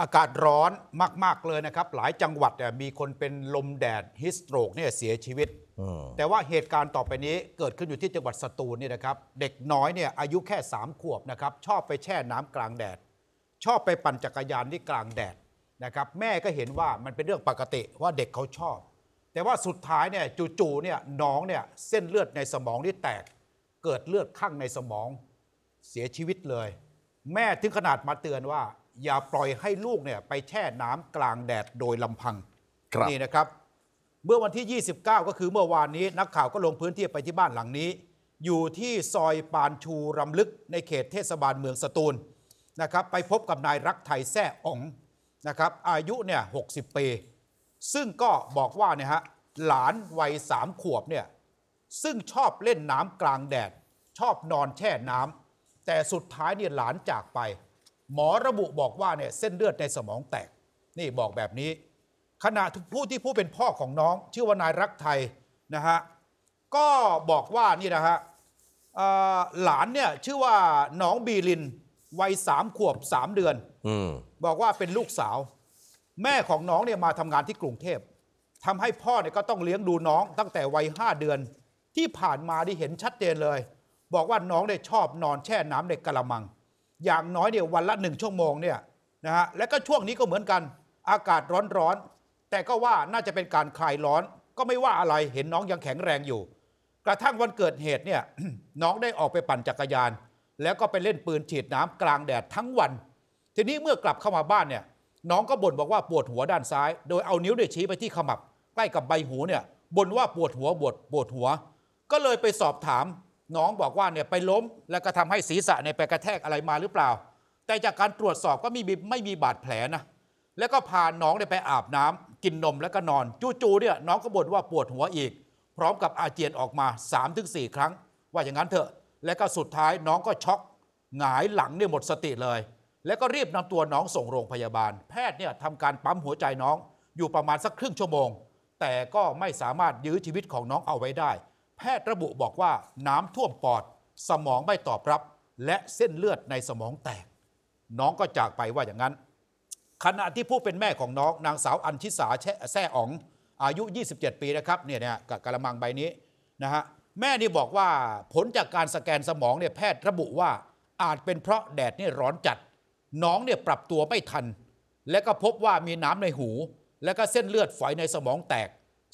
อากาศร้อนมาก ๆเลยนะครับ หลายจังหวัดมีคนเป็นลมแดดฮิสโตรกเนี่ยเสียชีวิต แต่ว่าเหตุการณ์ต่อไปนี้เกิดขึ้นอยู่ที่จังหวัดสตูลนี่นะครับ เด็กน้อยเนี่ยอายุแค่3ขวบนะครับ ชอบไปแช่น้ำกลางแดด ชอบไปปั่นจักรยานที่กลางแดดนะครับแม่ก็เห็นว่ามันเป็นเรื่องปกติว่าเด็กเขาชอบ แต่ว่าสุดท้ายเนี่ยจู่ๆเนี่ยน้องเนี่ยเส้นเลือดในสมองนี่แตก เกิดเลือดข้างในสมองเสียชีวิตเลยแม่ถึงขนาดมาเตือนว่า อย่าปล่อยให้ลูกเนี่ย ไปแช่น้ำกลางแดดโดยลำพังนี่นะครับ เมื่อวันที่ 29 ก็คือเมื่อวานนี้นักข่าวก็ลงพื้นที่ไปที่บ้านหลังนี้ อยู่ที่ซอยปานชูรำลึกในเขตเทศบาลเมืองสตูลนะครับไปพบกับนายรักไทยแซ่อ๋องนะครับอายุเนี่ย60 ปี ซึ่งก็บอกว่าเนี่ยฮะหลานวัยสามขวบเนี่ยซึ่งชอบเล่นน้ำกลางแดด ชอบนอนแช่น้ำแต่สุดท้ายเนี่ยหลานจากไป หมอระบุบอกว่าเนี่ยเส้นเลือดในสมองแตกนี่บอกแบบนี้ ขณะผู้ที่ผู้เป็นพ่อของน้อง ชื่อว่านายรักไทยนะฮะก็บอกว่านี่นะฮะหลานเนี่ยชื่อว่าน้องบีลินวัยสามขวบสามเดือนอบอกว่าเป็นลูกสาว แม่ของน้องเนี่ยมาทำงานที่กรุงเทพทำให้พ่อเนี่ยก็ต้องเลี้ยงดูน้องตั้งแต่วัยห้าเดือนที่ผ่านมาได้เห็นชัดเจนเลยบอกว่าน้องเนี่ยชอบนอนแช่น้ำในกระมัง อย่างน้อยเนี่ยวันละหนึ่งชั่วโมงเนี่ยนะฮะ และก็ช่วงนี้ก็เหมือนกัน อากาศร้อนร้อน แต่ก็ว่าน่าจะเป็นการคลายร้อนก็ไม่ว่าอะไร เห็นน้องยังแข็งแรงอยู่ กระทั่งวันเกิดเหตุเนี่ยน้องได้ออกไปปั่นจักรยาน แล้วก็ไปเล่นปืนฉีดน้ำกลางแดดทั้งวัน ทีนี้เมื่อกลับเข้ามาบ้านเนี่ยน้องก็บ่นบอกว่าปวดหัวด้านซ้าย โดยเอานิ้วเนี่ยชี้ไปที่ขมับใกล้กับใบหูเนี่ยบ่นว่าปวดหัวปวดปวดหัว ก็เลยไปสอบถามน้องบอกว่าเนี่ยไปล้มแล้วก็ทำให้ศีรษะเนี่ยไปกระแทกอะไรมาหรือเปล่า แต่จากการตรวจสอบก็มีไม่มีบาดแผลนะ แล้วก็พาน้องเนี่ยไปอาบน้ำ กินนม แล้วก็นอนจู่ๆเนี่ยน้องก็บ่นว่าปวดหัวอีก พร้อมกับอาเจียนออกมา 3-4 ครั้ง ว่าอย่างนั้นเถอะ แล้วก็สุดท้ายน้องก็ช็อกหงายหลังเนี่ยหมดสติเลย แล้วก็รีบนำตัวน้องส่งโรงพยาบาล แพทย์เนี่ยทำการปั๊มหัวใจน้องอยู่ประมาณสักครึ่งชั่วโมง แต่ก็ไม่สามารถยื้อชีวิตของน้องเอาไว้ได้แพทย์ระบุบอกว่าน้ำท่วมปอดสมองไม่ตอบรับ และเส้นเลือดในสมองแตก น้องก็จากไปว่าอย่างนั้นขณะที่ผู้เป็นแม่ของน้องนางสาวอัญชิสาแซ่อ๋องอายุ 27 ปีนะครับเนี่ยนะกับกระมังใบนี้นะฮะแม่นี่บอกว่าผลจากการสแกนสมองเนี่ยแพทย์ระบุว่าอาจเป็นเพราะแดดนี่ร้อนจัดน้องเนี่ยปรับตัวไม่ทัน และก็พบว่ามีน้ำในหู และก็เส้นเลือดฝอยในสมองแตก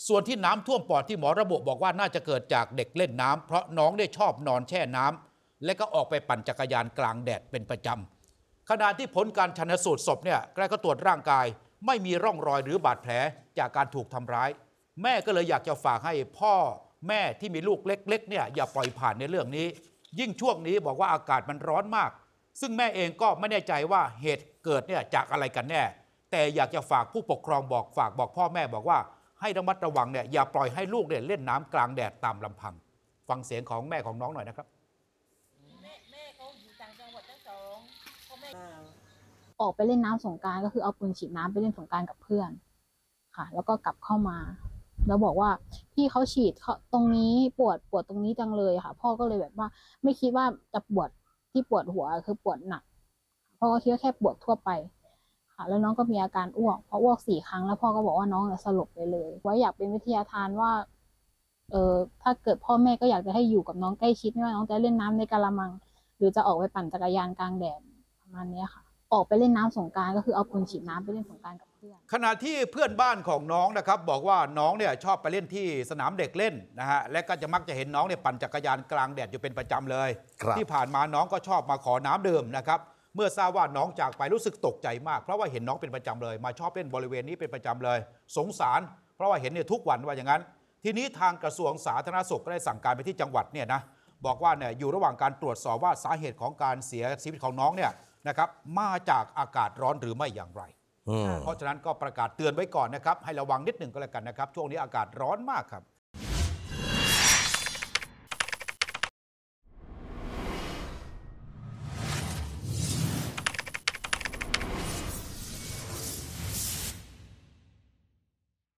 ส่วน ที่น้ำท่วมปอดที่หมอระบุบอกว่าน่าจะเกิดจากเด็กเล่นน้ำเพราะน้องได้ชอบนอนแช่น้ำ และก็ออกไปปั่นจักรยานกลางแดดเป็นประจำขณะที่ผลการชันสูตรศพเนี่ยแกก็ตรวจร่างกาย ไม่มีร่องรอยหรือบาดแผลจากการถูกทำร้าย แม่ก็เลยอยากจะฝากให้พ่อแม่ที่มีลูกเล็กๆเนี่ยอย่าปล่อยผ่านในเรื่องนี้ ยิ่งช่วงนี้บอกว่าอากาศมันร้อนมาก ซึ่งแม่เองก็ไม่แน่ใจว่าเหตุเกิดเนี่ยจากอะไรกันแน่ แต่อยากจะฝากผู้ปกครองบอกฝากบอกพ่อแม่บอกว่าให้ระมัดระวังเนี่ยอย่าปล่อยให้ลูกเนี่ยเล่นน้ำกลางแดดตามลำพัง ฟังเสียงของแม่ของน้องหน่อยนะครับแม่แม่เขาอยู่ต่างจังหวัดทั้งสองพ่อแม่ออกไปเล่นน้ำสงการก็คือเอาปืนฉีดน้ำไปเล่นสงการกับเพื่อน ค่ะ แล้วก็กลับเข้ามา แล้วบอกว่าพี่เขาฉีดเขาตรงนี้ปวดปวดตรงนี้จังเลยค่ะ พ่อก็เลยแบบว่า ไม่คิดว่าจะปวดที่ปวดหัวคือปวดหนักพ่อก็คิดว่าแค่ปวดทั่วไป่ะแล้วน้องก็มีอาการอ้วกพออ้วกสี่ครั้งแล้วพ่อก็บอกว่าน้องสลบไปเลยไว้อยากเป็นวิทยาทานว่า เออถ้าเกิดพ่อแม่ก็อยากจะให้อยู่กับน้องใกล้ชิดไม่ว่าน้องจะเล่นน้ำในกะละมัง หรือจะออกไปปั่นจักรยานกลางแดดประมาณนี้ค่ะ ออกไปเล่นน้ำสงการก็คือเอาคนฉีดน้ำไปเล่นสงการกับเพื่อนขณะที่เพื่อนบ้านของน้องนะครับ บอกว่าน้องเนี่ยชอบไปเล่นที่สนามเด็กเล่นนะฮะ และก็จะมักจะเห็นน้องเนี่ยปั่นจักรยานกลางแดดอยู่เป็นประจำเลยที่ผ่านมาน้องก็ชอบมาขอน้ำดื่มนะครับเมื่อทราบว่าน้องจากไปรู้สึกตกใจมาก เพราะว่าเห็นน้องเป็นประจำเลย มาชอบเล่นบริเวณนี้เป็นประจำเลย สงสารเพราะว่าเห็นเนี่ยทุกวันว่าอย่างนั้น ทีนี้ทางกระทรวงสาธารณสุขก็ได้สั่งการไปที่จังหวัดเนี่ยนะบอกว่าเนี่ยอยู่ระหว่างการตรวจสอบว่าสาเหตุของการเสียชีวิตของน้องเนี่ยนะครับมาจากอากาศร้อนหรือไม่อย่างไรเพราะฉะนั้นก็ประกาศเตือนไว้ก่อนนะครับ ให้ระวังนิดหนึ่งก็แล้วกันนะครับ ช่วงนี้อากาศร้อนมากครับ